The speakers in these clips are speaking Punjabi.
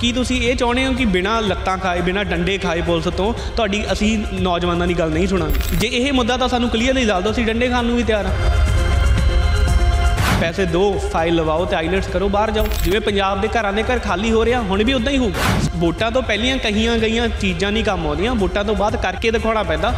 ਕੀ ਤੁਸੀਂ ਇਹ ਚਾਹੁੰਦੇ ਹੋ ਕਿ ਬਿਨਾਂ ਲੱਤਾਂ ਖਾਏ ਬਿਨਾਂ ਡੰਡੇ ਖਾਏ ਪੁਲਿਸ ਤੋਂ ਤੁਹਾਡੀ ਅਸੀਂ ਨੌਜਵਾਨਾਂ ਦੀ ਗੱਲ ਨਹੀਂ ਸੁਣਾਂਗੇ ਜੇ ਇਹ ਮੁੱਦਾ ਤਾਂ ਸਾਨੂੰ ਕਲੀਅਰਲੀ ਦੱਸ ਦਿਓ ਅਸੀਂ ਡੰਡੇ ਖਾਣ ਨੂੰ ਵੀ ਤਿਆਰ ਹਾਂ ਪੈਸੇ ਦੋ ਫਾਈਲ ਲਵਾਓ ਤੇ ਆਈਲੈਂਡਸ e ਕਰੋ ਬਾਹਰ ਜਾਓ ਜਿਵੇਂ ਪੰਜਾਬ ਦੇ ਘਰਾਂ ਦੇ ਘਰ ਖਾਲੀ ਹੋ ਰਿਹਾ ਹੁਣ ਵੀ ਉਦਾਂ ਹੀ ਹੋਊਗਾ ਵੋਟਾਂ ਤੋਂ ਪਹਿਲੀਆਂ ਕਹੀਆਂ ਗਈਆਂ ਚੀਜ਼ਾਂ ਨਹੀਂ ਕੰਮ ਆਉਂਦੀਆਂ ਵੋਟਾਂ ਤੋਂ ਬਾਅਦ ਕਰਕੇ ਦਿਖਾਉਣਾ ਪੈਂਦਾ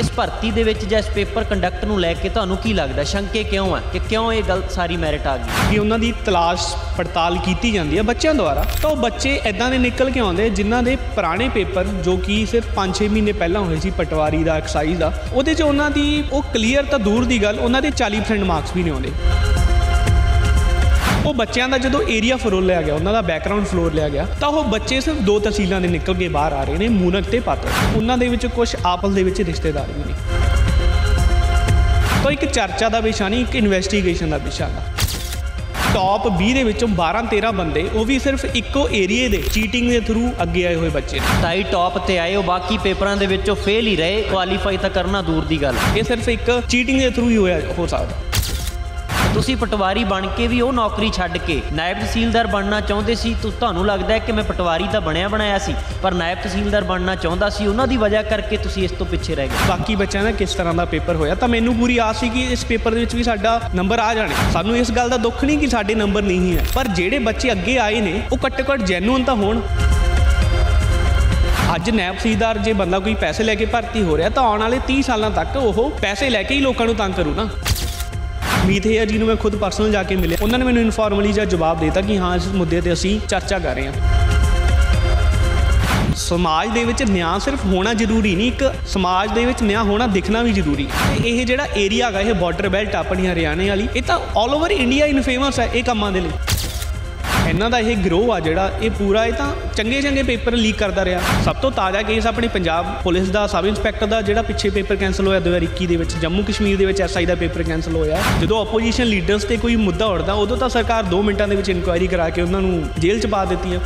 ਇਸ ਭਰਤੀ ਦੇ ਵਿੱਚ ਜਾਂ ਇਸ ਪੇਪਰ ਕੰਡਕਟ ਨੂੰ ਲੈ ਕੇ ਤੁਹਾਨੂੰ ਕੀ ਲੱਗਦਾ ਸ਼ੰਕੇ ਕਿਉਂ ਆ ਕਿ ਕਿਉਂ ਇਹ ਗਲਤ ਸਾਰੀ ਮੈਰਿਟ ਆ ਗਈ ਕਿ ਉਹਨਾਂ ਦੀ ਤਲਾਸ਼ ਪੜਤਾਲ ਕੀਤੀ ਜਾਂਦੀ ਹੈ ਬੱਚਿਆਂ ਦੁਆਰਾ ਤਾਂ ਉਹ ਬੱਚੇ ਇਦਾਂ ਦੇ ਨਿਕਲ ਕੇ ਆਉਂਦੇ ਜਿਨ੍ਹਾਂ ਦੇ ਪੁਰਾਣੇ ਪੇਪਰ ਜੋ ਕਿ ਸਿਰਫ 5-6 ਮਹੀਨੇ ਪਹਿਲਾਂ ਹੋਏ ਸੀ ਪਟਵਾਰੀ ਦਾ ਐਕਸਾਈਜ਼ ਦਾ ਉਹਦੇ 'ਚ ਉਹਨਾਂ ਦੀ ਉਹ ਕਲੀਅਰ ਤਾਂ ਦੂਰ ਦੀ ਗੱਲ ਉਹਨਾਂ ਦੇ 40% ਮਾਰਕਸ ਵੀ ਨਹੀਂ ਆਉਂਦੇ ਉਹ ਬੱਚਿਆਂ ਦਾ ਜਦੋਂ ਏਰੀਆ ਫਲੋਰ ਲਿਆ ਗਿਆ ਉਹਨਾਂ ਦਾ ਬੈਕਗ੍ਰਾਉਂਡ ਫਲੋਰ ਲਿਆ ਗਿਆ ਤਾਂ ਉਹ ਬੱਚੇ ਸਿਰਫ ਦੋ ਤਹਿਸੀਲਾਂ ਦੇ ਨਿਕਲ ਕੇ ਬਾਹਰ ਆ ਰਹੇ ਨੇ ਮੂਨਕ ਤੇ ਪਾਤਰ ਉਹਨਾਂ ਦੇ ਵਿੱਚ ਕੁਝ ਆਪਸ ਦੇ ਵਿੱਚ ਰਿਸ਼ਤੇਦਾਰ ਵੀ ਨੇ ਤਾਂ ਇੱਕ ਚਰਚਾ ਦਾ ਵਿਸ਼ਾ ਨਹੀਂ ਇੱਕ ਇਨਵੈਸਟੀਗੇਸ਼ਨ ਦਾ ਵਿਸ਼ਾ ਹੈ ਟੌਪ 20 ਦੇ ਵਿੱਚੋਂ 12 13 ਬੰਦੇ ਉਹ ਵੀ ਸਿਰਫ ਇੱਕੋ ਏਰੀਏ ਦੇ ਚੀਟਿੰਗ ਦੇ ਥਰੂ ਅੱਗੇ ਆਏ ਹੋਏ ਬੱਚੇ ਨੇ ਤਾਂ ਟੌਪ ਤੇ ਆਏ ਉਹ ਬਾਕੀ ਪੇਪਰਾਂ ਦੇ ਵਿੱਚੋਂ ਫੇਲ ਹੀ ਰਹੇ ਕੁਆਲੀਫਾਈ ਤਾਂ ਕਰਨਾ ਦੂਰ ਦੀ ਗੱਲ ਇਹ ਸਿਰਫ ਇੱਕ ਚੀਟਿੰਗ ਦੇ ਥਰੂ ਹੀ ਹੋਇਆ ਹੋ ਸਕਦਾ ਤੁਸੀਂ ਪਟਵਾਰੀ ਬਣ ਕੇ ਵੀ ਉਹ ਨੌਕਰੀ ਛੱਡ ਕੇ ਨਾਇਬ ਤਹਿਸੀਲਦਾਰ ਬਣਨਾ ਚਾਹੁੰਦੇ ਸੀ ਤੁਹਾਨੂੰ ਲੱਗਦਾ ਹੈ ਕਿ ਮੈਂ ਪਟਵਾਰੀ ਤਾਂ ਬਣਿਆ ਬਣਾਇਆ ਸੀ ਪਰ ਨਾਇਬ ਤਹਿਸੀਲਦਾਰ ਬਣਨਾ ਚਾਹੁੰਦਾ ਸੀ ਉਹਨਾਂ ਦੀ ਵਜ੍ਹਾ ਕਰਕੇ ਤੁਸੀਂ ਇਸ ਤੋਂ ਪਿੱਛੇ ਰਹਿ ਗਏ ਬਾਕੀ ਬੱਚਿਆਂ ਦਾ ਕਿਸ ਤਰ੍ਹਾਂ ਦਾ ਪੇਪਰ ਹੋਇਆ ਤਾਂ ਮੈਨੂੰ ਪੂਰੀ ਆਸ ਸੀ ਕਿ ਇਸ ਪੇਪਰ ਦੇ ਵਿੱਚ ਵੀ ਸਾਡਾ ਨੰਬਰ ਆ ਜਾਣੇ ਸਾਨੂੰ ਇਸ ਗੱਲ ਦਾ ਦੁੱਖ ਨਹੀਂ ਕਿ ਸਾਡੇ ਨੰਬਰ ਨਹੀਂ ਹੈ ਪਰ ਜਿਹੜੇ ਬੱਚੇ ਅੱਗੇ ਆਏ ਨੇ ਉਹ ਕਟਕਟ ਘੱਟ ਜੈਨੂਨ ਤਾਂ ਹੋਣ ਅੱਜ ਨੈਬ ਸੀਦਾਰ ਜੇ ਬੰਦਾ ਕੋਈ ਪੈਸੇ ਲੈ ਕੇ ਭਰਤੀ ਹੋ ਰਿਹਾ ਤਾਂ ਆਉਣ ਵਾਲੇ 30 ਸਾਲਾਂ ਤੱਕ ਉਹ ਪੈਸੇ ਲੈ ਕੇ ਹੀ ਲੋਕਾਂ ਨੂੰ ਤੰਗ ਕਰੂ ਨਾ ਮੀਤ ਹੈ ਜੀ ਨੂੰ ਮੈਂ ਖੁਦ ਪਰਸਨਲ ਜਾ ਕੇ ਮਿਲਿਆ ਉਹਨਾਂ ਨੇ ਮੈਨੂੰ ਇਨਫਾਰਮਲੀ ਜਿਹਾ ਜਵਾਬ ਦਿੱਤਾ ਕਿ ਹਾਂ ਇਸ ਮੁੱਦੇ ਤੇ ਅਸੀਂ ਚਰਚਾ ਕਰ ਰਹੇ ਹਾਂ ਸਮਾਜ ਦੇ ਵਿੱਚ ਨਿਆਂ ਸਿਰਫ ਹੋਣਾ ਜ਼ਰੂਰੀ ਨਹੀਂ ਇੱਕ ਸਮਾਜ ਦੇ ਵਿੱਚ ਨਿਆਂ ਹੋਣਾ ਦਿਖਣਾ ਵੀ ਜ਼ਰੂਰੀ ਇਹ ਜਿਹੜਾ ਏਰੀਆ ਹੈਗਾ ਇਹ ਬਾਰਡਰ ਬੈਲਟ ਆਪਣੀ ਹਰਿਆਣੇ ਵਾਲੀ ਇਹ ਤਾਂ all over India in famous ਹੈ ਇਹ ਕੰਮਾਂ ਦੇ ਲਈ ਇਹਨਾਂ ਦਾ ਇਹ ਗਰੋਹ ਆ ਜਿਹੜਾ ਇਹ ਪੂਰਾ ਇਹ ਤਾਂ ਚੰਗੇ ਚੰਗੇ ਪੇਪਰ ਲੀਕ ਕਰਦਾ ਰਿਹਾ ਸਭ ਤੋਂ ਤਾਜ਼ਾ ਕੇਸ ਆਪਣੇ ਪੰਜਾਬ ਪੁਲਿਸ ਦਾ ਸਬ ਇੰਸਪੈਕਟਰ ਦਾ ਜਿਹੜਾ ਪਿੱਛੇ ਪੇਪਰ ਕੈਨਸਲ ਹੋਇਆ 2021 ਦੇ ਵਿੱਚ ਜੰਮੂ ਕਸ਼ਮੀਰ ਦੇ ਵਿੱਚ ਐਸਆਈ ਦਾ ਪੇਪਰ ਕੈਨਸਲ ਹੋਇਆ ਜਦੋਂ ਆਪੋਜੀਸ਼ਨ ਲੀਡਰਸ ਤੇ ਕੋਈ ਮੁੱਦਾ ਉੜਦਾ ਉਦੋਂ ਤਾਂ ਸਰਕਾਰ 2 ਮਿੰਟਾਂ ਦੇ ਵਿੱਚ ਇਨਕੁਆਇਰੀ ਕਰਾ ਕੇ ਉਹਨਾਂ ਨੂੰ ਜੇਲ੍ਹ 'ਚ ਪਾ ਦਿੰਦੀ ਆ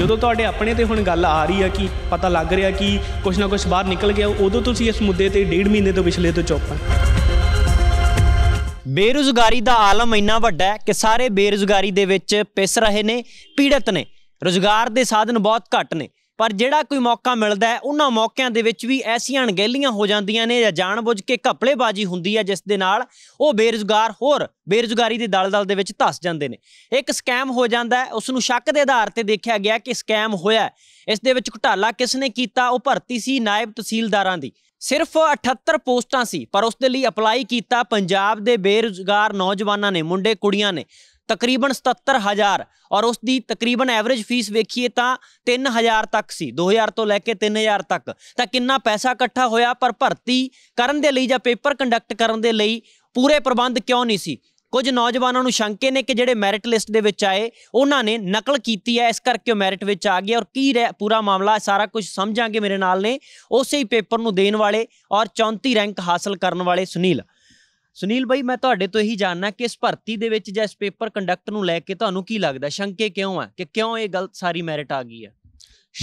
ਜਦੋਂ ਤੁਹਾਡੇ ਆਪਣੇ ਤੇ ਹੁਣ ਗੱਲ ਆ ਰਹੀ ਆ ਕਿ ਪਤਾ ਲੱਗ ਰਿਹਾ ਕਿ ਕੁਝ ਨਾ ਕੁਝ ਬਾਹਰ ਨਿਕਲ ਗਿਆ ਉਦੋਂ ਤੁਸੀਂ ਇਸ ਮੁੱਦੇ ਤੇ ਡੇਢ ਮਹੀਨੇ ਤੋਂ ਪਿਛਲੇ ਤੋਂ ਚੁੱਪ ਆ ਬੇਰੁਜ਼ਗਾਰੀ ਦਾ ਆਲਮ ਇੰਨਾ ਵੱਡਾ ਹੈ ਕਿ ਸਾਰੇ ਬੇਰੁਜ਼ਗਾਰੀ ਦੇ ਵਿੱਚ ਪਿਸ ਰਹੇ ਨੇ ਪੀੜਤ ਨੇ ਰੋਜ਼ਗਾਰ ਦੇ ਸਾਧਨ ਬਹੁਤ ਘੱਟ ਨੇ ਪਰ ਜਿਹੜਾ ਕੋਈ ਮੌਕਾ ਮਿਲਦਾ ਹੈ ਉਹਨਾਂ ਮੌਕਿਆਂ ਦੇ ਵਿੱਚ ਵੀ ਐਸੀਆਂ ਅਣਗਹਿਲੀਆਂ ਹੋ ਜਾਂਦੀਆਂ ਨੇ ਜਾਂ ਜਾਣਬੁੱਝ ਕੇ ਘਪਲੇਬਾਜ਼ੀ ਹੁੰਦੀ ਹੈ ਜਿਸ ਦੇ ਨਾਲ ਉਹ ਬੇਰੁਜ਼ਗਾਰ ਹੋਰ ਬੇਰੁਜ਼ਗਾਰੀ ਦੇ ਦਲਦਲ ਦੇ ਵਿੱਚ ਧਸ ਜਾਂਦੇ ਨੇ ਇੱਕ ਸਕੈਮ ਹੋ ਜਾਂਦਾ ਹੈ ਉਸ ਨੂੰ ਸ਼ੱਕ ਦੇ ਆਧਾਰ ਤੇ ਦੇਖਿਆ ਗਿਆ ਕਿ ਸਕੈਮ ਹੋਇਆ ਇਸ ਦੇ ਵਿੱਚ ਘੁਟਾਲਾ ਕਿਸ ਨੇ ਕੀਤਾ ਉਹ ਭਰਤੀ ਸੀ ਨਾਇਬ ਤਹਿਸੀਲਦਾਰਾਂ ਦੀ ਸਿਰਫ 78 ਪੋਸਟਾਂ ਸੀ ਪਰ ਉਸ ਦੇ ਲਈ ਅਪਲਾਈ ਕੀਤਾ ਪੰਜਾਬ ਦੇ ਬੇਰੁਜ਼ਗਾਰ ਨੌਜਵਾਨਾਂ ਨੇ ਮੁੰਡੇ ਕੁੜੀਆਂ ਨੇ ਤਕਰੀਬਨ 77000 ਔਰ ਉਸ ਦੀ ਤਕਰੀਬਨ ਐਵਰੇਜ ਫੀਸ ਵੇਖੀਏ ਤਾਂ 3000 ਤੱਕ ਸੀ 2000 ਤੋਂ ਲੈ ਕੇ 3000 ਤੱਕ ਤਾਂ ਕਿੰਨਾ ਪੈਸਾ ਇਕੱਠਾ ਹੋਇਆ ਪਰ ਭਰਤੀ ਕਰਨ ਦੇ ਲਈ ਜਾਂ ਪੇਪਰ ਕੰਡਕਟ ਕਰਨ ਦੇ ਲਈ ਪੂਰੇ ਪ੍ਰਬੰਧ ਕਿਉਂ ਨਹੀਂ ਸੀ ਕੁਝ ਨੌਜਵਾਨਾਂ ਨੂੰ ਸ਼ੰਕੇ ਨੇ ਕਿ ਜਿਹੜੇ ਮੈਰਿਟ ਲਿਸਟ ਦੇ ਵਿੱਚ ਆਏ ਉਹਨਾਂ ਨੇ ਨਕਲ ਕੀਤੀ ਹੈ ਇਸ ਕਰਕੇ ਉਹ ਮੈਰਿਟ ਵਿੱਚ ਆ ਗਏ ਔਰ ਕੀ ਪੂਰਾ ਮਾਮਲਾ ਸਾਰਾ ਕੁਝ ਸਮਝਾਂਗੇ ਮੇਰੇ ਨਾਲ ਨੇ ਉਸੇ ਹੀ ਪੇਪਰ ਨੂੰ ਦੇਣ ਵਾਲੇ ਔਰ 34 ਰੈਂਕ ਹਾਸਲ ਕਰਨ ਵਾਲੇ ਸੁਨੀਲ ਸੁਨੀਲ ਬਾਈ ਮੈਂ ਤੁਹਾਡੇ ਤੋਂ ਇਹੀ ਜਾਣਨਾ ਕਿ ਇਸ ਭਰਤੀ ਦੇ ਵਿੱਚ ਜਾਂ ਇਸ ਪੇਪਰ ਕੰਡਕਟ ਨੂੰ ਲੈ ਕੇ ਤੁਹਾਨੂੰ ਕੀ ਲੱਗਦਾ ਸ਼ੰਕੇ ਕਿਉਂ ਆ ਕਿ ਕਿਉਂ ਇਹ ਗਲਤ ਸਾਰੀ ਮੈਰਿਟ ਆ ਗਈ ਹੈ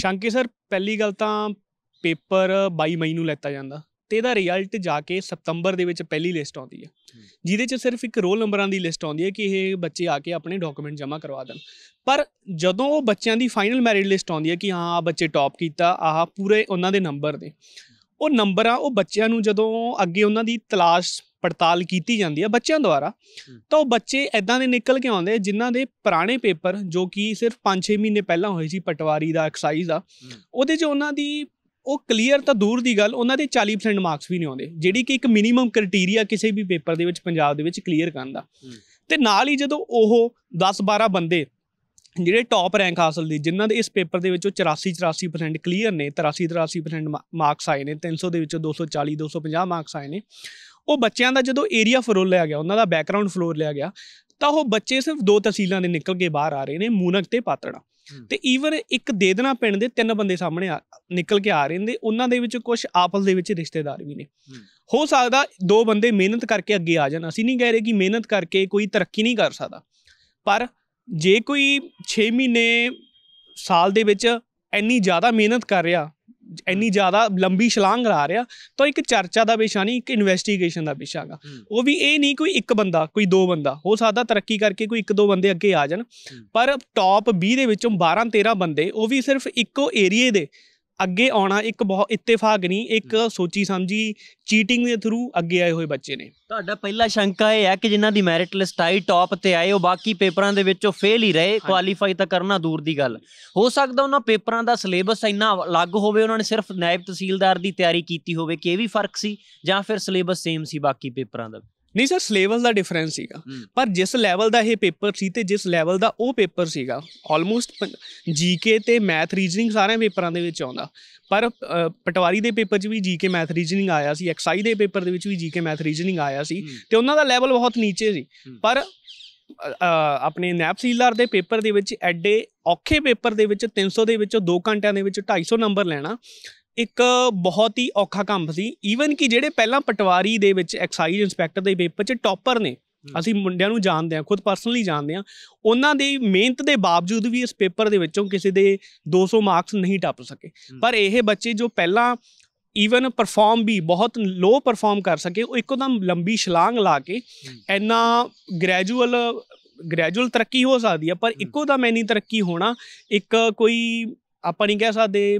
ਸ਼ੰਕੇ ਸਰ ਪਹਿਲੀ ਗੱਲ ਤਾਂ ਪੇਪਰ 22 ਮਈ ਨੂੰ ਲੈਤਾ ਜਾਂਦਾ ਤੇ ਇਹਦਾ ਰਿਜ਼ਲਟ ਜਾ ਕੇ ਸਤੰਬਰ ਦੇ ਵਿੱਚ ਪਹਿਲੀ ਲਿਸਟ ਆਉਂਦੀ ਹੈ ਜਿਹਦੇ 'ਚ ਸਿਰਫ ਇੱਕ ਰੋਲ ਨੰਬਰਾਂ ਦੀ ਲਿਸਟ ਆਉਂਦੀ ਹੈ ਕਿ ਇਹ ਬੱਚੇ ਆ ਕੇ ਆਪਣੇ ਡਾਕੂਮੈਂਟ ਜਮ੍ਹਾਂ ਕਰਵਾ ਦੇਣ ਪਰ ਜਦੋਂ ਉਹ ਬੱਚਿਆਂ ਦੀ ਫਾਈਨਲ ਮੈਰਿਟ ਲਿਸਟ ਆਉਂਦੀ ਹੈ ਕਿ ਹਾਂ ਆ ਬੱਚੇ ਟੌਪ ਕੀਤਾ ਆਹ ਪੂਰੇ ਉਹਨਾਂ ਦੇ ਨੰਬਰ ਨੇ ਉਹ ਨੰਬਰ ਆ ਉਹ ਬੱਚਿਆਂ ਨੂੰ ਜਦੋਂ ਅੱਗੇ ਉਹਨਾਂ ਦੀ ਤਲਾਸ਼ ਪੜਤਾਲ ਕੀਤੀ ਜਾਂਦੀ ਹੈ ਬੱਚਿਆਂ ਦੁਆਰਾ ਤਾਂ ਉਹ ਬੱਚੇ ਐਦਾਂ ਦੇ ਨਿਕਲ ਕੇ ਆਉਂਦੇ ਜਿਨ੍ਹਾਂ ਦੇ ਪੁਰਾਣੇ ਪੇਪਰ ਜੋ ਕਿ ਸਿਰਫ 5-6 ਮਹੀਨੇ ਪਹਿਲਾਂ ਹੋਏ ਸੀ ਪਟਵਾਰੀ ਦਾ ਐਕਸਾਈਜ਼ ਦਾ ਉਹਦੇ 'ਚ ਉਹਨਾਂ ਦੀ ਉਹ ਕਲੀਅਰ ਤਾਂ ਦੂਰ ਦੀ ਗੱਲ ਉਹਨਾਂ ਦੇ 40% ਮਾਰਕਸ ਵੀ ਨਹੀਂ ਆਉਂਦੇ ਜਿਹੜੀ ਕਿ ਇੱਕ ਮਿਨੀਮਮ ਕ੍ਰਾਈਟੇਰੀਆ ਕਿਸੇ ਵੀ ਪੇਪਰ ਦੇ ਵਿੱਚ ਪੰਜਾਬ ਦੇ ਵਿੱਚ ਕਲੀਅਰ ਕਰਨ ਦਾ ਤੇ ਨਾਲ ਹੀ ਜਦੋਂ ਉਹ 10-12 ਬੰਦੇ ਜਿਹੜੇ ਟਾਪ ਰੈਂਕ ਹਾਸਲ ਦੀ ਜਿਨ੍ਹਾਂ ਦੇ ਇਸ ਪੇਪਰ ਦੇ ਵਿੱਚੋਂ 84 84% ਕਲੀਅਰ ਨੇ 83 83% ਮਾਰਕਸ ਆਏ ਨੇ 300 ਦੇ ਵਿੱਚੋਂ 240 250 ਮਾਰਕਸ ਆਏ ਨੇ ਉਹ ਬੱਚਿਆਂ ਦਾ ਜਦੋਂ ਏਰੀਆ ਫਲੋਰ ਲਿਆ ਗਿਆ ਉਹਨਾਂ ਦਾ ਬੈਕਗ੍ਰਾਉਂਡ ਫਲੋਰ ਲਿਆ ਗਿਆ ਤਾਂ ਉਹ ਬੱਚੇ ਸਿਰਫ ਦੋ ਤਹਿਸੀਲਾਂ ਦੇ ਨਿਕਲ ਕੇ ਬਾਹਰ ਆ ਰਹੇ ਨੇ ਮੂਨਕ ਤੇ ਪਾਤੜਾ ਤੇ ਈਵਨ ਇੱਕ ਦੇਦਨਾ ਪਿੰਡ ਦੇ ਤਿੰਨ ਬੰਦੇ ਸਾਹਮਣੇ ਨਿਕਲ ਕੇ ਆ ਰਹੇ ਨੇ ਉਹਨਾਂ ਦੇ ਵਿੱਚ ਕੁਝ ਆਪਸ ਦੇ ਵਿੱਚ ਰਿਸ਼ਤੇਦਾਰ ਵੀ ਨੇ ਹੋ ਸਕਦਾ ਦੋ ਬੰਦੇ ਮਿਹਨਤ ਕਰਕੇ ਅੱਗੇ ਆ ਜਾਣ ਅਸੀਂ ਨਹੀਂ ਕਹਿ ਰਹੇ ਕਿ ਮਿਹਨਤ ਕਰਕੇ ਕੋਈ ਤਰੱਕੀ ਨਹੀਂ ਕਰ ਸਕਦਾ ਪਰ ਜੇ ਕੋਈ 6 ਮਹੀਨੇ ਸਾਲ ਦੇ ਵਿੱਚ ਇੰਨੀ ਜ਼ਿਆਦਾ ਮਿਹਨਤ ਕਰ ਰਿਹਾ ਇੰਨੀ ਜ਼ਿਆਦਾ ਲੰਬੀ ਛਲਾਂਗ ਲਾ ਰਿਹਾ ਤਾਂ ਇੱਕ ਚਰਚਾ ਦਾ ਵਿਸ਼ਾ ਨਹੀਂ ਇੱਕ ਇਨਵੈਸਟੀਗੇਸ਼ਨ ਦਾ ਵਿਸ਼ਾ ਹੈਗਾ ਉਹ ਵੀ ਇਹ ਨਹੀਂ ਕੋਈ ਇੱਕ ਬੰਦਾ ਕੋਈ ਦੋ ਬੰਦਾ ਹੋ ਸਕਦਾ ਤਰੱਕੀ ਕਰਕੇ ਕੋਈ ਇੱਕ ਦੋ ਬੰਦੇ ਅੱਗੇ ਆ ਜਾਣ ਪਰ ਟੌਪ 20 ਦੇ ਵਿੱਚੋਂ 12 13 ਬੰਦੇ ਉਹ ਵੀ ਸਿਰਫ ਇੱਕੋ ਏਰੀਏ ਦੇ ਅੱਗੇ ਆਉਣਾ ਇੱਕ ਬਹੁਤ ਇਤਿਫਾਕ ਨਹੀਂ ਇੱਕ ਸੋਚੀ ਸਮਝੀ ਚੀਟਿੰਗ ਦੇ ਥਰੂ ਅੱਗੇ ਆਏ ਹੋਏ ਬੱਚੇ ਨੇ ਤੁਹਾਡਾ ਪਹਿਲਾ ਸ਼ੰਕਾ ਇਹ ਹੈ ਕਿ ਜਿਨ੍ਹਾਂ ਦੀ ਮੈਰਿਟ ਲਿਸਟ ਆਈ ਟੌਪ ਤੇ ਆਏ ਉਹ ਬਾਕੀ ਪੇਪਰਾਂ ਦੇ ਵਿੱਚੋਂ ਫੇਲ ਹੀ ਰਹੇ ਕੁਆਲੀਫਾਈ ਤਾਂ ਕਰਨਾ ਦੂਰ ਦੀ ਗੱਲ ਹੋ ਸਕਦਾ ਉਹਨਾਂ ਪੇਪਰਾਂ ਦਾ ਸਿਲੇਬਸ ਇੰਨਾ ਅਲੱਗ ਹੋਵੇ ਉਹਨਾਂ ਨੇ ਸਿਰਫ ਨਾਇਬ ਤਹਿਸੀਲਦਾਰ ਦੀ ਤਿਆਰੀ ਕੀਤੀ ਹੋਵੇ ਕਿ ਇਹ ਵੀ ਫਰਕ ਸੀ ਜਾਂ ਫਿਰ ਸਿਲੇਬਸ ਸੇਮ ਸੀ ਬਾਕੀ ਪੇਪਰਾਂ ਦਾ ਨਹੀਂ ਸਰ ਸਿਲੇਬਸ ਦਾ ਡਿਫਰੈਂਸ ਸੀਗਾ ਪਰ ਜਿਸ ਲੈਵਲ ਦਾ ਇਹ ਪੇਪਰ ਸੀ ਤੇ ਜਿਸ ਲੈਵਲ ਦਾ ਉਹ ਪੇਪਰ ਸੀਗਾ ਆਲਮੋਸਟ ਜੀਕੇ ਤੇ ਮੈਥ ਰੀਜ਼ਨਿੰਗ ਸਾਰੇ ਪੇਪਰਾਂ ਦੇ ਵਿੱਚ ਆਉਂਦਾ ਪਰ ਪਟਵਾਰੀ ਦੇ ਪੇਪਰ 'ਚ ਵੀ ਜੀਕੇ ਮੈਥ ਰੀਜ਼ਨਿੰਗ ਆਇਆ ਸੀ ਐਕਸਾਈ ਦੇ ਪੇਪਰ ਦੇ ਵਿੱਚ ਵੀ ਜੀਕੇ ਮੈਥ ਰੀਜ਼ਨਿੰਗ ਆਇਆ ਸੀ ਤੇ ਉਹਨਾਂ ਦਾ ਲੈਵਲ ਬਹੁਤ ਨੀਚੇ ਸੀ ਪਰ ਆਪਣੇ ਨੈਪਸੀਲਰ ਦੇ ਪੇਪਰ ਦੇ ਵਿੱਚ ਐਡੇ ਔਖੇ ਪੇਪਰ ਦੇ ਵਿੱਚ 300 ਦੇ ਵਿੱਚੋਂ 2 ਘੰਟਿਆਂ ਦੇ ਵਿੱਚ 250 ਨੰਬਰ ਲੈਣਾ ਇੱਕ ਬਹੁਤ ਹੀ ਔਖਾ ਕੰਮ ਸੀ ਈਵਨ ਕਿ ਜਿਹੜੇ ਪਹਿਲਾਂ ਪਟਵਾਰੀ ਦੇ ਵਿੱਚ ਐਕਸਾਈਜ਼ ਇੰਸਪੈਕਟਰ ਦੇ ਪੇਪਰ 'ਚ ਟੌਪਰ ਨੇ ਅਸੀਂ ਮੁੰਡਿਆਂ ਨੂੰ ਜਾਣਦੇ ਆ ਖੁਦ ਪਰਸਨਲੀ ਜਾਣਦੇ ਆ ਉਹਨਾਂ ਦੀ ਮਿਹਨਤ ਦੇ ਬਾਵਜੂਦ ਵੀ ਇਸ ਪੇਪਰ ਦੇ ਵਿੱਚੋਂ ਕਿਸੇ ਦੇ 200 ਮਾਰਕਸ ਨਹੀਂ ਟੱਪ ਸਕੇ ਪਰ ਇਹ ਬੱਚੇ ਜੋ ਪਹਿਲਾਂ ਈਵਨ ਪਰਫਾਰਮ ਵੀ ਬਹੁਤ ਲੋ ਪਰਫਾਰਮ ਕਰ ਸਕੇ ਉਹ ਇੱਕੋ ਦਮ ਲੰਬੀ ਛਲਾਂਗ ਲਾ ਕੇ ਇੰਨਾ ਗ੍ਰੈਜੂਅਲ ਗ੍ਰੈਜੂਅਲ ਤਰੱਕੀ ਹੋ ਸਕਦੀ ਆ ਪਰ ਇੱਕੋ ਦਾ ਮੈਨੀ ਤਰੱਕੀ ਹੋਣਾ ਇੱਕ ਕੋਈ ਆਪਾਂ ਨਹੀਂ ਕਹਿ ਸਕਦੇ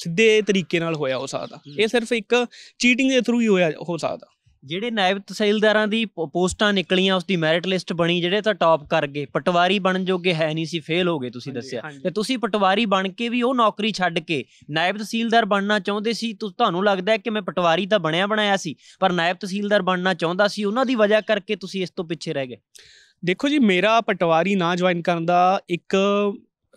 ਸਿੱਧੇ ਤਰੀਕੇ ਨਾਲ ਹੋਇਆ ਹੋ ਸਕਦਾ ਇਹ ਸਿਰਫ ਇੱਕ ਚੀਟਿੰਗ ਦੇ ਥਰੂ ਹੀ ਹੋਇਆ ਹੋ ਸਕਦਾ ਜਿਹੜੇ ਨਾਇਬ ਤਹਿਸੀਲਦਾਰਾਂ ਦੀ ਪੋਸਟਾਂ ਨਿਕਲੀਆਂ ਉਸ ਦੀ ਮੈਰਿਟ ਲਿਸਟ ਬਣੀ ਜਿਹੜੇ ਤਾਂ ਟਾਪ ਕਰ ਗਏ ਪਟਵਾਰੀ ਬਣ ਜੋਗੇ ਹੈ ਨਹੀਂ ਸੀ ਫੇਲ ਹੋ ਗਏ ਤੁਸੀਂ ਦੱਸਿਆ ਤੇ ਤੁਸੀਂ ਪਟਵਾਰੀ ਬਣ ਕੇ ਵੀ ਉਹ ਨੌਕਰੀ ਛੱਡ ਕੇ ਨਾਇਬ ਤਹਿਸੀਲਦਾਰ ਬਣਨਾ ਚਾਹੁੰਦੇ ਸੀ ਤੁਹਾਨੂੰ ਲੱਗਦਾ ਕਿ ਮੈਂ ਪਟਵਾਰੀ ਤਾਂ ਬਣਿਆ ਬਣਾਇਆ ਸੀ ਪਰ ਨਾਇਬ ਤਹਿਸੀਲਦਾਰ ਬਣਨਾ ਚਾਹੁੰਦਾ ਸੀ ਉਹਨਾਂ ਦੀ ਵਜ੍ਹਾ ਕਰਕੇ ਤੁਸੀਂ ਇਸ ਤੋਂ ਪਿੱਛੇ ਰਹਿ ਗਏ ਦੇਖੋ ਜੀ ਮੇਰਾ ਪਟਵਾਰੀ ਨਾ ਜੁਆਇਨ ਕਰਨ ਦਾ ਇੱਕ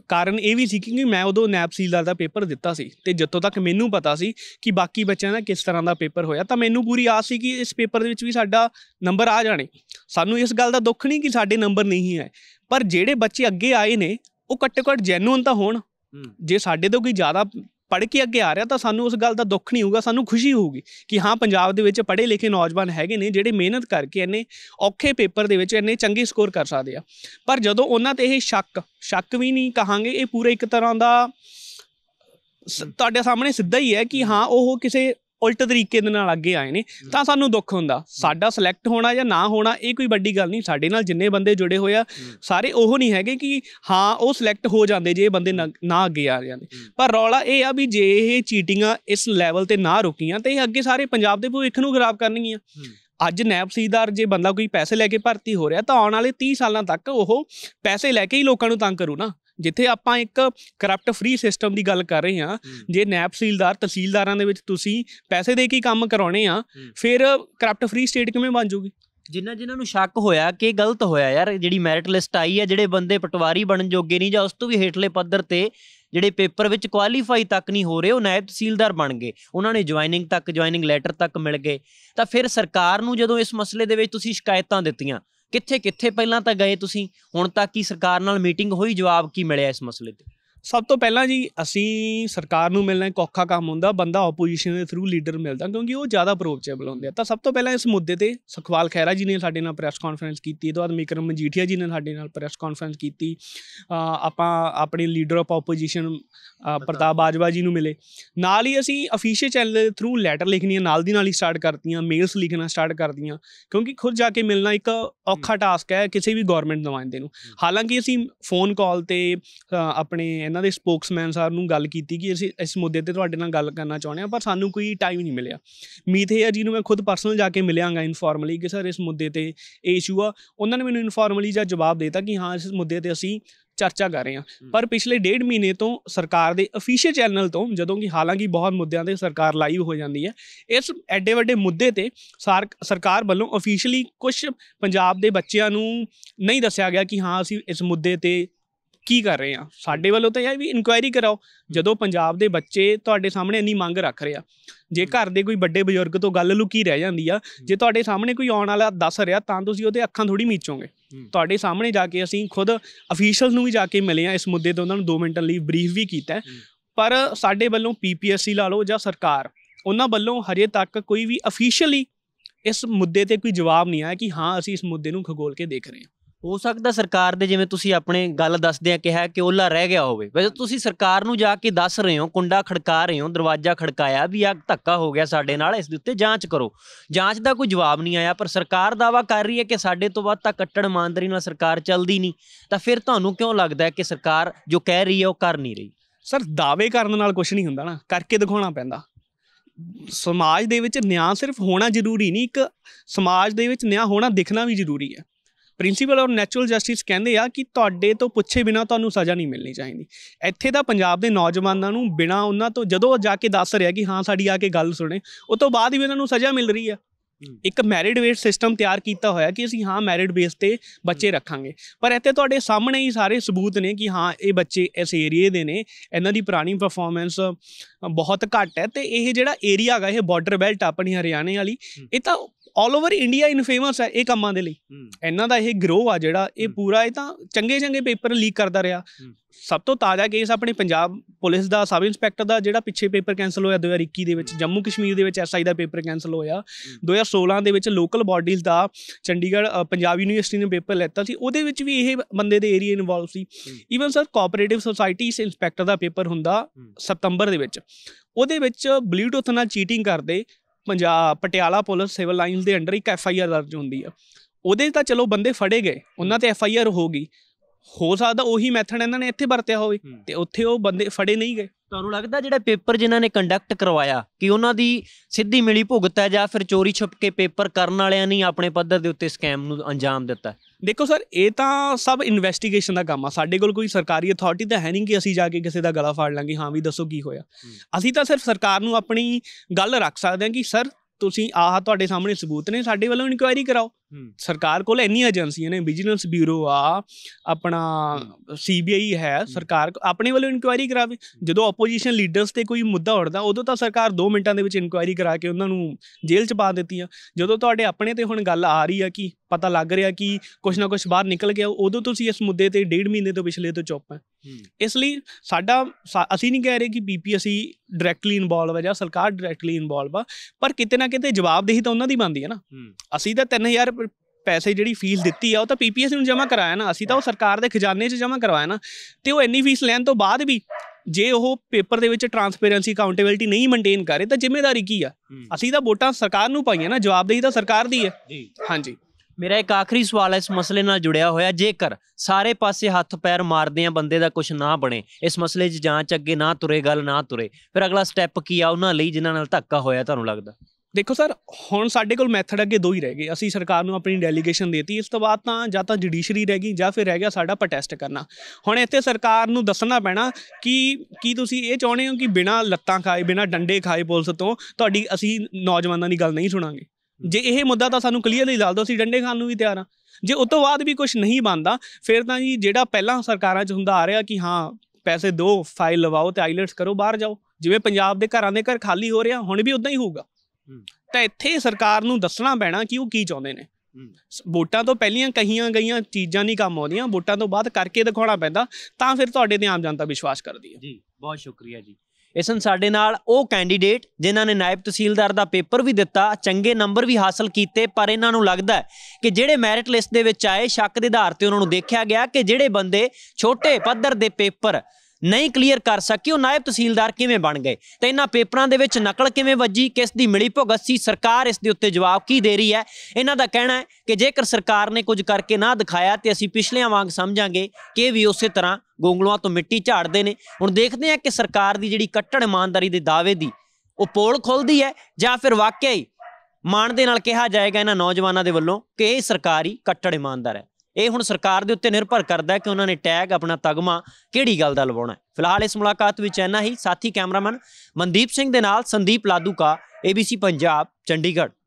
ਕਾਰਨ ਇਹ ਵੀ ਸੀ ਕਿ ਮੈਂ ਉਦੋਂ ਨੈਪਸੀਲ ਦਾ ਪੇਪਰ ਦਿੱਤਾ ਸੀ ਤੇ ਜਿੱਥੋਂ ਤੱਕ ਮੈਨੂੰ ਪਤਾ ਸੀ ਕਿ ਬਾਕੀ ਬੱਚਿਆਂ ਦਾ ਕਿਸ ਤਰ੍ਹਾਂ ਦਾ ਪੇਪਰ ਹੋਇਆ ਤਾਂ ਮੈਨੂੰ ਪੂਰੀ ਆਸ ਸੀ ਕਿ ਇਸ ਪੇਪਰ ਦੇ ਵਿੱਚ ਵੀ ਸਾਡਾ ਨੰਬਰ ਆ ਜਾਣੇ ਸਾਨੂੰ ਇਸ ਗੱਲ ਦਾ ਦੁੱਖ ਨਹੀਂ ਕਿ ਸਾਡੇ ਨੰਬਰ ਨਹੀਂ ਹੈ ਪਰ ਜਿਹੜੇ ਬੱਚੇ ਅੱਗੇ ਆਏ ਨੇ ਉਹ ਘੱਟੇ ਘੱਟ ਜੈਨੂਨ ਤਾਂ ਹੋਣ ਜੇ ਸਾਡੇ ਤੋਂ ਕੋਈ ਜ਼ਿਆਦਾ ਪੜ ਕੇ ਅੱਗੇ ਆ ਰਿਹਾ ਤਾਂ ਸਾਨੂੰ ਉਸ ਗੱਲ ਦਾ ਦੁੱਖ ਨਹੀਂ ਹੋਊਗਾ ਸਾਨੂੰ ਖੁਸ਼ੀ ਹੋਊਗੀ ਕਿ ਹਾਂ ਪੰਜਾਬ ਦੇ ਵਿੱਚ ਪੜ੍ਹੇ ਲਿਖੇ ਨੌਜਵਾਨ ਹੈਗੇ ਨੇ ਜਿਹੜੇ ਮਿਹਨਤ ਕਰਕੇ ਇੰਨੇ ਔਖੇ ਪੇਪਰ ਦੇ ਵਿੱਚ ਇੰਨੇ ਚੰਗੇ ਸਕੋਰ ਕਰ ਸਕਦੇ ਆ ਪਰ ਜਦੋਂ ਉਹਨਾਂ ਤੇ ਇਹ ਸ਼ੱਕ ਸ਼ੱਕ ਵੀ ਨਹੀਂ ਕਹਾਂਗੇ ਇਹ ਪੂਰੇ ਇੱਕ ਤਰ੍ਹਾਂ ਦਾ ਤੁਹਾਡੇ ਸਾਹਮਣੇ ਸਿੱਧਾ ਹੀ ਹੈ ਕਿ ਹਾਂ ਉਹ ਕਿਸੇ ਉਲਟ ਤਰੀਕੇ ਦੇ ਨਾਲ ਅੱਗੇ ਆਏ ਨੇ ਤਾਂ ਸਾਨੂੰ ਦੁੱਖ ਹੁੰਦਾ ਸਾਡਾ ਸਿਲੈਕਟ ਹੋਣਾ ਜਾਂ ਨਾ ਹੋਣਾ ਇਹ ਕੋਈ ਵੱਡੀ ਗੱਲ ਨਹੀਂ ਸਾਡੇ ਨਾਲ ਜਿੰਨੇ ਬੰਦੇ ਜੁੜੇ ਹੋਏ ਆ ਸਾਰੇ ਉਹ ਨਹੀਂ ਹੈਗੇ ਕਿ ਹਾਂ ਉਹ ਸਿਲੈਕਟ ਹੋ ਜਾਂਦੇ ਜੇ ਇਹ ਬੰਦੇ ਨਾ ਅੱਗੇ ਆ ਜਾਂਦੇ ਪਰ ਰੌਲਾ ਇਹ ਆ ਵੀ ਜੇ ਇਹ ਚੀਟਿੰਗਾਂ ਇਸ ਲੈਵਲ ਤੇ ਨਾ ਰੁਕੀਆਂ ਤੇ ਇਹ ਅੱਗੇ ਸਾਰੇ ਪੰਜਾਬ ਦੇ ਭੂਖ ਨੂੰ ਖਰਾਬ ਕਰਨਗੀਆਂ ਅੱਜ ਨੈਬ ਸੀਦਾਰ ਜੇ ਬੰਦਾ ਕੋਈ ਪੈਸੇ ਲੈ ਕੇ ਭਰਤੀ ਹੋ ਰਿਹਾ ਤਾਂ ਆਉਣ ਵਾਲੇ 30 ਸਾਲਾਂ ਤੱਕ ਉਹ ਪੈਸੇ ਲੈ ਕੇ ਹੀ ਲੋਕਾਂ ਨੂੰ ਤੰਗ ਕਰੂ ਨਾ ਜਿੱਥੇ ਆਪਾਂ ਇੱਕ ਕਰਪਟ ਫ੍ਰੀ ਸਿਸਟਮ ਦੀ ਗੱਲ ਕਰ ਰਹੇ ਹਾਂ ਜੇ ਨੈਬ ਸੀਲਦਾਰ ਤਹਿਸੀਲਦਾਰਾਂ ਦੇ ਵਿੱਚ ਤੁਸੀਂ ਪੈਸੇ ਦੇ ਕੇ ਕੰਮ ਕਰਾਉਣੇ ਆ ਫਿਰ ਕਰਪਟ ਫ੍ਰੀ ਸਟੇਟ ਕਿਵੇਂ ਬਣ ਜੂਗੀ ਜਿਨ੍ਹਾਂ ਜਿਨ੍ਹਾਂ ਨੂੰ ਸ਼ੱਕ ਹੋਇਆ ਕਿ ਗਲਤ ਹੋਇਆ ਯਾਰ ਜਿਹੜੀ ਮੈਰਿਟ ਲਿਸਟ ਆਈ ਹੈ ਜਿਹੜੇ ਬੰਦੇ ਪਟਵਾਰੀ ਬਣਨ ਜੋਗੇ ਨਹੀਂ ਜਾਂ ਉਸ ਤੋਂ ਵੀ ਹੇਠਲੇ ਪੱਧਰ ਤੇ ਜਿਹੜੇ ਪੇਪਰ ਵਿੱਚ ਕੁਆਲੀਫਾਈ ਤੱਕ ਨਹੀਂ ਹੋ ਰਹੇ ਉਹ ਨਾਇਬ ਤਹਿਸੀਲਦਾਰ ਬਣ ਗਏ ਉਹਨਾਂ ਨੇ ਜੁਆਇਨਿੰਗ ਤੱਕ ਜੁਆਇਨਿੰਗ ਲੈਟਰ ਤੱਕ ਮਿਲ ਗਏ ਤਾਂ ਫਿਰ ਸਰਕਾਰ ਨੂੰ ਜਦੋਂ ਇਸ ਮਸਲੇ ਦੇ ਵਿੱਚ ਤੁਸੀਂ ਸ਼ਿਕਾਇਤਾਂ ਦਿੱਤੀਆਂ ਕਿੱਥੇ ਕਿੱਥੇ ਪਹਿਲਾਂ ਤਾਂ ਗਏ ਤੁਸੀਂ ਹੁਣ ਤੱਕ ਕੀ ਸਰਕਾਰ ਨਾਲ ਮੀਟਿੰਗ ਹੋਈ ਜਵਾਬ ਕੀ ਮਿਲਿਆ ਇਸ ਮਸਲੇ ਤੇ ਸਭ ਤੋਂ ਪਹਿਲਾਂ ਜੀ ਅਸੀਂ ਸਰਕਾਰ ਨੂੰ ਮਿਲਣਾ ਇੱਕ ਔਖਾ ਕੰਮ ਹੁੰਦਾ ਬੰਦਾ ਆਪੋਜੀਸ਼ਨ ਦੇ ਥਰੂ ਲੀਡਰ ਮਿਲਦਾ ਕਿਉਂਕਿ ਉਹ ਜ਼ਿਆਦਾ ਅਪਰੋਚੇਬਲ ਹੁੰਦੇ ਆ ਤਾਂ ਸਭ ਤੋਂ ਪਹਿਲਾਂ ਇਸ ਮੁੱਦੇ ਤੇ ਸੁਖਵਾਲ ਖੈਰਾ ਜੀ ਨੇ ਸਾਡੇ ਨਾਲ ਪ੍ਰੈਸ ਕਾਨਫਰੰਸ ਕੀਤੀ ਤੋਂ ਬਾਅਦ ਮਿਕਰਮ ਮਜੀਠੀਆ ਜੀ ਨੇ ਸਾਡੇ ਨਾਲ ਪ੍ਰੈਸ ਕਾਨਫਰੰਸ ਕੀਤੀ ਆਪਾਂ ਆਪਣੇ leader of opposition Partap Bajwa ji ਨੂੰ ਮਿਲੇ ਨਾਲ ਹੀ ਅਸੀਂ ਅਫੀਸ਼ੀਅਲ ਚੈਨਲ ਦੇ ਥਰੂ ਲੈਟਰ ਲਿਖਣੀਆਂ ਨਾਲ ਦੀ ਨਾਲ ਹੀ ਸਟਾਰਟ ਕਰਤੀਆਂ ਮੇਲਸ ਲਿਖਣਾ ਸਟਾਰਟ ਕਰਦੀਆਂ ਕਿਉਂਕਿ ਖੁਦ ਜਾ ਕੇ ਮਿਲਣਾ ਇੱਕ ਔਖਾ ਟਾਸਕ ਹੈ ਕਿਸੇ ਵੀ ਗਵਰਨਮੈਂਟ ਨੁਮਾਇੰਦੇ ਨੂੰ ਹਾਲਾਂਕਿ ਅਸੀਂ ਫੋਨ ਕਾਲ ਤੇ ਆਪਣੇ ਇਹਨਾਂ ਦੇ ਸਪੋਕਸਮੈਨ ਸਰ ਨੂੰ ਗੱਲ ਕੀਤੀ ਕਿ ਅਸੀਂ ਇਸ ਮੁੱਦੇ ਤੇ ਤੁਹਾਡੇ ਨਾਲ ਗੱਲ ਕਰਨਾ ਚਾਹੁੰਦੇ ਆ ਪਰ ਸਾਨੂੰ ਕੋਈ ਟਾਈਮ ਨਹੀਂ ਮਿਲਿਆ ਮੀਤ ਹੈ ਜੀ ਨੂੰ ਮੈਂ ਖੁਦ ਪਰਸਨਲ ਜਾ ਕੇ ਮਿਲਿਆਂਗਾ ਇਨਫਾਰਮਲੀ ਕਿ ਸਰ ਇਸ ਮੁੱਦੇ ਤੇ ਇਹ ਇਸ਼ੂ ਆ ਉਹਨਾਂ ਨੇ ਮੈਨੂੰ ਇਨਫਾਰਮਲੀ ਜਾਂ ਜਵਾਬ ਦਿੱਤਾ ਕਿ ਹਾਂ ਇਸ ਮੁੱਦੇ ਤੇ ਅਸੀਂ ਚਰਚਾ ਕਰ ਰਹੇ ਹਾਂ ਪਰ ਪਿਛਲੇ ਡੇਢ ਮਹੀਨੇ ਤੋਂ ਸਰਕਾਰ ਦੇ ਅਫੀਸ਼ੀਅਲ ਚੈਨਲ ਤੋਂ ਜਦੋਂ ਕਿ ਹਾਲਾਂਕਿ ਬਹੁਤ ਮੁੱਦਿਆਂ ਤੇ ਸਰਕਾਰ ਲਾਈਵ ਹੋ ਜਾਂਦੀ ਹੈ ਇਸ ਐਡੇ ਵੱਡੇ ਮੁੱਦੇ ਤੇ ਸਰਕਾਰ ਵੱਲੋਂ ਅਫੀਸ਼ੀਅਲੀ ਕੁਝ ਪੰਜਾਬ ਦੇ ਬੱਚਿਆਂ ਨੂੰ ਨਹੀਂ ਦੱਸਿਆ ਗਿਆ ਕਿ ਹਾਂ ਅਸੀਂ ਇਸ ਮੁੱਦੇ ਤੇ ਕੀ ਕਰ ਰਹੇ ਆ ਸਾਡੇ ਵੱਲੋਂ ਤਾਂ ਇਹ ਵੀ ਇਨਕੁਆਇਰੀ ਕਰਾਓ ਜਦੋਂ ਪੰਜਾਬ ਦੇ ਬੱਚੇ ਤੁਹਾਡੇ ਸਾਹਮਣੇ ਇੰਨੀ ਮੰਗ ਰੱਖ ਰਹੇ ਆ ਜੇ ਘਰ ਦੇ ਕੋਈ ਵੱਡੇ ਬਜ਼ੁਰਗ ਤੋਂ ਗੱਲ ਲੁਕੀ ਰਹਿ ਜਾਂਦੀ ਆ ਜੇ ਤੁਹਾਡੇ ਸਾਹਮਣੇ ਕੋਈ ਆਉਣ ਵਾਲਾ ਦੱਸ ਰਿਹਾ ਤਾਂ ਤੁਸੀਂ ਉਹਦੇ ਅੱਖਾਂ ਥੋੜੀ ਮੀਚੋਗੇ ਤੁਹਾਡੇ ਸਾਹਮਣੇ ਜਾ ਕੇ ਅਸੀਂ ਖੁਦ ਅਫੀਸ਼ੀਅਲਸ ਨੂੰ ਵੀ ਜਾ ਕੇ ਮਿਲੇ ਆ ਇਸ ਮੁੱਦੇ ਤੋਂ ਉਹਨਾਂ ਨੂੰ 2 ਮਿੰਟ ਲਈ ਬਰੀਫ ਵੀ ਕੀਤਾ ਪਰ ਸਾਡੇ ਵੱਲੋਂ ਪੀਪੀਐਸਸੀ ਲਾ ਲਓ ਜਾਂ ਸਰਕਾਰ ਉਹਨਾਂ ਵੱਲੋਂ ਹਜੇ ਤੱਕ ਕੋਈ ਵੀ ਅਫੀਸ਼ੀਅਲੀ ਇਸ ਮੁੱਦੇ ਤੇ ਕੋਈ ਜਵਾਬ ਨਹੀਂ ਆਇਆ ਕਿ ਹਾਂ ਅਸੀਂ ਇਸ ਮੁੱਦੇ ਨੂੰ ਖਗੋਲ ਕੇ ਦੇਖ ਰਹੇ ਹਾਂ ਹੋ ਸਕਦਾ ਸਰਕਾਰ ਦੇ ਜਿਵੇਂ ਤੁਸੀਂ ਆਪਣੇ ਗੱਲ ਦੱਸਦੇ ਆ ਕਿਹਾ ਕਿ ਉਹਲਾ ਰਹਿ ਗਿਆ ਹੋਵੇ ਵੈਸੇ ਤੁਸੀਂ ਸਰਕਾਰ ਨੂੰ ਜਾ ਕੇ ਦੱਸ ਰਹੇ ਹੋ ਕੁੰਡਾ ਖੜਕਾ ਰਹੇ ਹੋ ਦਰਵਾਜ਼ਾ ਖੜਕਾਇਆ ਵੀ ਆ ਧੱਕਾ ਹੋ ਗਿਆ ਸਾਡੇ ਨਾਲ ਇਸ ਦੇ ਉੱਤੇ ਜਾਂਚ ਕਰੋ ਜਾਂਚ ਦਾ ਕੋਈ ਜਵਾਬ ਨਹੀਂ ਆਇਆ ਪਰ ਸਰਕਾਰ ਦਾਵਾ ਕਰ ਰਹੀ ਹੈ ਕਿ ਸਾਡੇ ਤੋਂ ਵੱਧ ਤਾਂ ਕੱਟੜ ਇਮਾਨਦਾਰੀ ਨਾਲ ਸਰਕਾਰ ਚੱਲਦੀ ਨਹੀਂ ਤਾਂ ਫਿਰ ਤੁਹਾਨੂੰ ਕਿਉਂ ਲੱਗਦਾ ਹੈ ਕਿ ਸਰਕਾਰ ਜੋ ਕਹਿ ਰਹੀ ਹੈ ਉਹ ਕਰ ਨਹੀਂ ਰਹੀ ਸਰ ਦਾਅਵੇ ਕਰਨ ਨਾਲ ਕੁਝ ਨਹੀਂ ਹੁੰਦਾ ਨਾ ਕਰਕੇ ਦਿਖਾਉਣਾ ਪੈਂਦਾ ਸਮਾਜ ਦੇ ਵਿੱਚ ਨਿਆਂ ਸਿਰਫ ਹੋਣਾ ਜ਼ਰੂਰੀ ਨਹੀਂ ਇੱਕ ਸਮਾਜ ਦੇ ਵਿੱਚ ਨਿਆਂ ਹੋਣਾ ਦਿਖਣਾ ਵੀ ਜ਼ਰੂਰੀ ਹੈ ਪ੍ਰਿੰਸੀਪਲ ਔਰ ਨੈਚੁਰਲ ਜਸਟਿਸ ਕਹਿੰਦੇ ਆ ਕਿ ਤੁਹਾਡੇ ਤੋਂ ਪੁੱਛੇ ਬਿਨਾ ਤੁਹਾਨੂੰ ਸਜ਼ਾ ਨਹੀਂ ਮਿਲਣੀ ਚਾਹੀਦੀ ਇੱਥੇ ਦਾ ਪੰਜਾਬ ਦੇ ਨੌਜਵਾਨਾਂ ਨੂੰ ਬਿਨਾ ਉਹਨਾਂ ਤੋਂ ਜਦੋਂ ਜਾ ਕੇ ਦੱਸ ਰਿਹਾ ਕਿ ਹਾਂ ਸਾਡੀ ਆ ਕੇ ਗੱਲ ਸੁਣੇ ਉਸ ਤੋਂ ਬਾਅਦ ਵੀ ਉਹਨਾਂ ਨੂੰ ਸਜ਼ਾ ਮਿਲ ਰਹੀ ਆ ਇੱਕ ਮੈਰਿਟ ਬੇਸ ਸਿਸਟਮ ਤਿਆਰ ਕੀਤਾ ਹੋਇਆ ਕਿ ਅਸੀਂ ਹਾਂ ਮੈਰਿਟ ਬੇਸ ਤੇ ਬੱਚੇ ਰੱਖਾਂਗੇ ਪਰ ਇੱਥੇ ਤੁਹਾਡੇ ਸਾਹਮਣੇ ਹੀ ਸਾਰੇ ਸਬੂਤ ਨੇ ਕਿ ਹਾਂ ਇਹ ਬੱਚੇ ਇਸ ਏਰੀਏ ਦੇ ਨੇ ਇਹਨਾਂ ਦੀ ਪੁਰਾਣੀ ਪਰਫਾਰਮੈਂਸ ਬਹੁਤ ਘੱਟ ਹੈ ਤੇ ਇਹ ਜਿਹੜਾ ਏਰੀਆ ਹੈਗਾ ਇਹ ਬਾਰਡਰ ਬੈਲਟ ਆਪਣੀ ਹਰਿਆਣੇ ਵਾਲੀ ਇਹ ਤਾਂ 올 ਓਵਰ ਇੰਡੀਆ ਇਨਫੇਮਸ ਹੈ ਇਹ ਕੰਮਾਂ ਦੇ ਲਈ ਇਹਨਾਂ ਦਾ ਇਹ ਗਰੋ ਆ ਜਿਹੜਾ ਇਹ ਪੂਰਾ ਇਹ ਤਾਂ ਚੰਗੇ ਚੰਗੇ ਪੇਪਰ ਲੀਕ ਕਰਦਾ ਰਿਹਾ ਸਭ ਤੋਂ ਤਾਜ਼ਾ ਕੇਸ ਆਪਣੇ ਪੰਜਾਬ ਪੁਲਿਸ ਦਾ ਸਬ ਇੰਸਪੈਕਟਰ ਦਾ ਜਿਹੜਾ ਪਿੱਛੇ ਪੇਪਰ ਕੈਨਸਲ ਹੋਇਆ 2021 ਦੇ ਵਿੱਚ ਜੰਮੂ ਕਸ਼ਮੀਰ ਦੇ ਵਿੱਚ ਐਸਆਈ ਦਾ ਪੇਪਰ ਕੈਨਸਲ ਹੋਇਆ 2016 ਦੇ ਵਿੱਚ ਲੋਕਲ ਬਾਡੀਜ਼ ਦਾ ਚੰਡੀਗੜ੍ਹ ਪੰਜਾਬ ਯੂਨੀਵਰਸਿਟੀ ਨੇ ਪੇਪਰ ਲੈਤਾ ਸੀ ਉਹਦੇ ਵਿੱਚ ਵੀ ਇਹ ਬੰਦੇ ਦੇ ਏਰੀਆ ਇਨਵੋਲਵ ਸੀ ਈਵਨ ਸਰ ਕੋਆਪਰੇਟਿਵ ਸੁਸਾਇਟੀ ਇਸ ਇੰਸਪੈਕਟਰ ਦਾ ਪੇਪਰ ਹੁੰਦਾ ਸਤੰਬਰ ਦੇ ਵਿੱਚ ਉਹਦੇ ਵਿੱਚ ਬਲੂਟੁੱਥ ਨਾਲ ਚੀਟਿੰਗ ਕਰਦੇ Punjab Patiala police civil line ਦੇ ਅੰਡਰ ਇੱਕ ਐਫ ਆਈ ਆਰ ਦਰਜ ਹੁੰਦੀ ਆ ਉਹਦੇ ਤਾਂ ਚਲੋ ਬੰਦੇ ਫੜੇ ਗਏ ਉਹਨਾਂ ਤੇ ਐਫ ਆਈ ਆਰ ਹੋ ਗਈ ਹੋ ਸਕਦਾ ਉਹੀ ਮੈਥਡ ਇਹਨਾਂ ਨੇ ਇੱਥੇ ਵਰਤਿਆ ਹੋਵੇ ਤੇ ਉੱਥੇ ਉਹ ਬੰਦੇ ਫੜੇ ਨਹੀਂ ਗਏ ਤੁਹਾਨੂੰ ਲੱਗਦਾ ਜਿਹੜਾ ਪੇਪਰ ਜਿਨ੍ਹਾਂ ਨੇ ਕੰਡਕਟ ਕਰਵਾਇਆ ਕਿ ਉਹਨਾਂ ਦੀ ਸਿੱਧੀ ਮਿਲੀ ਭੁਗਤ ਹੈ ਜਾਂ ਫਿਰ ਚੋਰੀ ਛੁਪ ਕੇ ਪੇਪਰ ਕਰਨ ਵਾਲਿਆਂ ਨੇ ਆਪਣੇ ਪੱਧਰ ਦੇ ਉੱਤੇ ਸਕੈਮ ਨੂੰ ਅੰਜਾਮ ਦਿੱਤਾ ਦੇਖੋ ਸਰ ਇਹ ਤਾਂ ਸਭ ਇਨਵੈਸਟੀਗੇਸ਼ਨ ਦਾ ਕੰਮ ਆ ਸਾਡੇ ਕੋਲ ਕੋਈ ਸਰਕਾਰੀ ਅਥਾਰਟੀ ਤਾਂ ਹੈ ਨਹੀਂ ਕਿ ਅਸੀਂ ਜਾ ਕੇ ਕਿਸੇ ਦਾ ਗਲਾ ਫਾੜ ਲਾਂਗੇ ਹਾਂ ਵੀ ਦੱਸੋ ਕੀ ਹੋਇਆ ਅਸੀਂ ਤਾਂ ਸਿਰਫ ਸਰਕਾਰ ਨੂੰ ਆਪਣੀ ਗੱਲ ਰੱਖ ਸਕਦੇ ਹਾਂ ਕਿ ਸਰ ਤੁਸੀਂ ਆਹ ਤੁਹਾਡੇ ਸਾਹਮਣੇ ਸਬੂਤ ਨੇ ਸਾਡੇ ਵੱਲੋਂ ਇਨਕੁਆਇਰੀ ਕਰਾਓ ਸਰਕਾਰ ਕੋਲ ਇੰਨੀ ਏਜੰਸੀਆਂ ਨੇ ਵਿਜੀਲੈਂਸ ਬਿਊਰੋ ਆ ਆਪਣਾ ਸੀਬੀਆਈ ਹੈ ਸਰਕਾਰ ਆਪਣੇ ਵੱਲੋਂ ਇਨਕੁਆਇਰੀ ਕਰਾਵੇ ਜਦੋਂ ਆਪੋਜੀਸ਼ਨ ਲੀਡਰਸ ਤੇ ਕੋਈ ਮੁੱਦਾ ਉੱਠਦਾ ਉਦੋਂ ਤਾਂ ਸਰਕਾਰ 2 ਮਿੰਟਾਂ ਦੇ ਵਿੱਚ ਇਨਕੁਆਇਰੀ ਕਰਾ ਕੇ ਉਹਨਾਂ ਨੂੰ ਜੇਲ੍ਹ 'ਚ ਪਾ ਆ ਜਦੋਂ ਤੁਹਾਡੇ ਆਪਣੇ ਤੇ ਹੁਣ ਗੱਲ ਆ ਰਹੀ ਆ ਕਿ ਪਤਾ ਲੱਗ ਰਿਹਾ ਕਿ ਕੁਝ ਨਾ ਕੁਝ ਬਾਹਰ ਨਿਕਲ ਗਿਆ ਉਦੋਂ ਤੁਸੀਂ ਇਸ ਮੁੱਦੇ ਤੇ ਡੇਢ ਮਹੀਨੇ ਤੋਂ ਪਿਛਲੇ ਤੋਂ ਚੁੱਪ ਹੈ ਇਸ ਲਈ ਸਾਡਾ ਅਸੀਂ ਨਹੀਂ ਕਹਿ ਰਹੇ ਕਿ ਪੀਪੀਐਸਸੀ ਡਾਇਰੈਕਟਲੀ ਇਨਵੋਲਵ ਹੈ ਜਾਂ ਸਰਕਾਰ ਡਾਇਰੈਕਟਲੀ ਇਨਵੋਲਵ ਆ ਪਰ ਕਿਤੇ ਨਾ ਕਿਤੇ ਜਵਾਬਦੇਹੀ ਤਾਂ ਉਹਨਾਂ ਦੀ ਬਣਦੀ ਹੈ ਨਾ ਅਸੀਂ ਤਾਂ 3000 ਪੈਸੇ ਜਿਹੜੀ ਫੀਸ ਦਿੱਤੀ ਆ ਉਹ ਤਾਂ ਪੀਪੀਐਸ ਨੂੰ ਜਮ੍ਹਾਂ ਕਰਾਇਆ ਨਾ ਅਸੀਂ ਤਾਂ ਉਹ ਸਰਕਾਰ ਦੇ ਖਜ਼ਾਨੇ 'ਚ ਜਮ੍ਹਾਂ ਕਰਵਾਇਆ ਨਾ ਤੇ ਉਹ ਇੰਨੀ ਫੀਸ ਲੈਣ ਤੋਂ ਬਾਅਦ ਵੀ ਜੇ ਉਹ ਪੇਪਰ ਦੇ ਵਿੱਚ ਟਰਾਂਸਪੇਰੈਂਸੀ ਅਕਾਊਂਟੇਬਿਲਟੀ ਨਹੀਂ ਮੇਨਟੇਨ ਕਰੇ ਤਾਂ ਜ਼ਿੰਮੇਵਾਰੀ ਕੀ ਆ ਅਸੀਂ ਤਾਂ ਵੋਟਾਂ ਸਰਕਾਰ ਨੂੰ ਪਾਈਆਂ ਨਾ ਜਵਾਬਦੇਹੀ ਤਾਂ ਸਰਕਾਰ ਦੀ ਹੈ ਹਾਂਜੀ ਮੇਰਾ ਇੱਕ ਆਖਰੀ ਸਵਾਲ ਹੈ ਇਸ ਮਸਲੇ ਨਾਲ ਜੁੜਿਆ ਹੋਇਆ ਜੇਕਰ ਸਾਰੇ ਪਾਸੇ ਹੱਥ ਪੈਰ ਮਾਰਦੇ ਆ ਬੰਦੇ ਦਾ ਕੁਝ ਨਾ ਬਣੇ ਇਸ ਮਸਲੇ 'ਚ ਜਾਂਚ ਅੱਗੇ ਨਾ ਤੁਰੇ ਗੱਲ ਨਾ ਤੁਰੇ ਫਿਰ ਅਗਲਾ ਸਟੈਪ ਕੀ ਆ ਉਹਨਾਂ ਲਈ ਜਿਨ੍ਹਾਂ ਨਾਲ ਧੱਕਾ ਹੋਇਆ ਤੁਹਾਨੂੰ ਲੱਗਦਾ ਦੇਖੋ ਸਰ ਹੁਣ ਸਾਡੇ ਕੋਲ ਮੈਥਡ ਅੱਗੇ ਦੋ ਹੀ ਰਹਿ ਗਏ ਅਸੀਂ ਸਰਕਾਰ ਨੂੰ ਆਪਣੀ ਡੈਲੀਗੇਸ਼ਨ ਦੇਤੀ ਇਸ ਤੋਂ ਬਾਅਦ ਤਾਂ ਜਾਂ ਤਾਂ ਜੁਡੀਸ਼ਰੀ ਰਹਿ ਗਈ ਜਾਂ ਫਿਰ ਰਹਿ ਗਿਆ ਸਾਡਾ ਪ੍ਰੋਟੈਸਟ ਕਰਨਾ ਹੁਣ ਇੱਥੇ ਸਰਕਾਰ ਨੂੰ ਦੱਸਣਾ ਪੈਣਾ ਕਿ ਕੀ ਤੁਸੀਂ ਇਹ ਚਾਹੁੰਦੇ ਹੋ ਕਿ ਬਿਨਾਂ ਲੱਤਾਂ ਖਾਏ ਬਿਨਾਂ ਡੰਡੇ ਖਾਏ ਪੁਲਿਸ ਤੋਂ ਤੁਹਾਡੀ ਅਸੀਂ ਨੌਜਵਾਨਾਂ ਦੀ ਗੱਲ ਨਹੀਂ ਸੁਣਾਂਗੇ ਜੇ ਇਹ ਮੁੱਦਾ ਤਾਂ ਸਾਨੂੰ ਕਲੀਅਰਲੀ ਦੱਸ ਦਿਓ ਅਸੀਂ ਡੰਡੇ ਖਾਣ ਨੂੰ ਵੀ ਤਿਆਰ ਆ ਜੇ ਉਸ ਤੋਂ ਬਾਅਦ ਵੀ ਕੁਝ ਨਹੀਂ ਬਣਦਾ ਫਿਰ ਤਾਂ ਜੀ ਜਿਹੜਾ ਪਹਿਲਾਂ ਸਰਕਾਰਾਂ 'ਚ ਹੁੰਦਾ ਆ ਰਿਹਾ ਕਿ ਹਾਂ ਪੈਸੇ ਦਿਓ ਫਾਈਲ ਲਵਾਓ ਤੇ ਆਈਲੈਟਸ ਕਰੋ ਬਾਹਰ ਜਾਓ ਜਿਵੇਂ ਪੰਜਾਬ ਦੇ ਘਰਾਂ ਦੇ ਘਰ ਖਾਲੀ ਹੋ ਰਿਹਾ ਹੁਣ ਵੀ ਉਦਾਂ ਹੀ ਹੋਊਗਾ ਤਾਂ ਇੱਥੇ ਸਰਕਾਰ ਨੂੰ ਦੱਸਣਾ ਪੈਣਾ ਕਿ ਉਹ ਕੀ ਚਾਹੁੰਦੇ ਨੇ ਵੋਟਾਂ ਤੋਂ ਪਹਿਲੀਆਂ ਕਹੀਆਂ ਗਈਆਂ ਚੀਜ਼ਾਂ ਨਹੀਂ ਕੰਮ ਆਉਂਦੀਆਂ ਵੋਟਾਂ ਤੋਂ ਬਾਅਦ ਕਰਕੇ ਦਿਖਾਉਣਾ ਪੈਂਦਾ ਤਾਂ ਫਿਰ ਤੁਹਾਡੇ ਤੇ ਆਮ ਜਨਤਾ ਵਿਸ਼ਵਾਸ ਕਰਦੀ ਹੈ ਜੀ ਬਹੁਤ ਸ਼ੁਕਰੀਆ ਜੀ ਇਸਨ ਸਾਡੇ ਨਾਲ ਉਹ ਕੈਂਡੀਡੇਟ ਜਿਨ੍ਹਾਂ ਨੇ ਨਾਇਬ ਤਹਿਸੀਲਦਾਰ ਦਾ ਪੇਪਰ ਵੀ ਦਿੱਤਾ ਚੰਗੇ ਨੰਬਰ ਵੀ ਹਾਸਲ ਕੀਤੇ ਪਰ ਇਹਨਾਂ ਨੂੰ ਲੱਗਦਾ ਕਿ ਜਿਹੜੇ ਮੈਰਿਟ ਲਿਸਟ ਦੇ ਵਿੱਚ ਆਏ ਸ਼ੱਕ ਦੇ ਆਧਾਰ ਤੇ ਉਹਨਾਂ ਨੂੰ ਦੇਖਿਆ ਗਿਆ ਕਿ ਜਿਹੜੇ ਬੰਦੇ ਛੋਟੇ ਪੱਧਰ ਦੇ ਪੇਪਰ ਨਹੀਂ ਕਲੀਅਰ ਕਰ ਸਕੀ ਉਹ ਨਾਇਬ ਤਹਿਸੀਲਦਾਰ ਕਿਵੇਂ ਬਣ ਗਏ ਤੇ ਇਹਨਾਂ ਪੇਪਰਾਂ ਦੇ ਵਿੱਚ ਨਕਲ ਕਿਵੇਂ ਵੱਜੀ ਕਿਸ ਦੀ ਮਿਲੀ ਭੁਗਤ ਸੀ ਸਰਕਾਰ ਇਸ ਦੇ ਉੱਤੇ ਜਵਾਬ ਕੀ ਦੇ ਰਹੀ ਹੈ ਇਹਨਾਂ ਦਾ ਕਹਿਣਾ ਹੈ ਕਿ ਜੇਕਰ ਸਰਕਾਰ ਨੇ ਕੁਝ ਕਰਕੇ ਨਾ ਦਿਖਾਇਆ ਤੇ ਅਸੀਂ ਪਿਛਲਿਆਂ ਵਾਂਗ ਸਮਝਾਂਗੇ ਕਿ ਵੀ ਉਸੇ ਤਰ੍ਹਾਂ ਗੋਂਗਲੂਆਂ ਤੋਂ ਮਿੱਟੀ ਝਾੜਦੇ ਨੇ ਹੁਣ ਦੇਖਦੇ ਹਾਂ ਕਿ ਸਰਕਾਰ ਦੀ ਜਿਹੜੀ ਕੱਟੜ ਇਮਾਨਦਾਰੀ ਦੇ ਦਾਅਵੇ ਦੀ ਉਹ ਪੋਲ ਖੋਲਦੀ ਹੈ ਜਾਂ ਫਿਰ ਵਾਕਿਆ ਹੀ ਮਾਣ ਦੇ ਨਾਲ ਕਿਹਾ ਜਾਏਗਾ ਇਹਨਾਂ ਨੌਜਵਾਨਾਂ ਦੇ ਵੱਲੋਂ ਕਿ ਇਹ ਸਰਕਾਰੀ ਕੱਟੜ ਇਮਾਨਦਾਰ ਹੈ ਇਹ ਹੁਣ ਸਰਕਾਰ ਦੇ ਉੱਤੇ ਨਿਰਭਰ ਕਰਦਾ ਹੈ ਕਿ ਉਹਨਾਂ ਨੇ ਟੈਗ ਆਪਣਾ ਤਗਮਾ ਕਿਹੜੀ ਗੱਲ ਦਾ ਲਵਾਉਣਾ ਫਿਲਹਾਲ ਇਸ ਮੁਲਾਕਾਤ ਵਿੱਚ ਐਨਾ ਹੀ ਸਾਥੀ ਕੈਮਰਾਮੈਨ ਮਨਦੀਪ ਸਿੰਘ ਦੇ ਨਾਲ ਸੰਦੀਪ ਲਾਦੂ ਕਾ ABC ਪੰਜਾਬ ਚੰਡੀਗੜ੍ਹ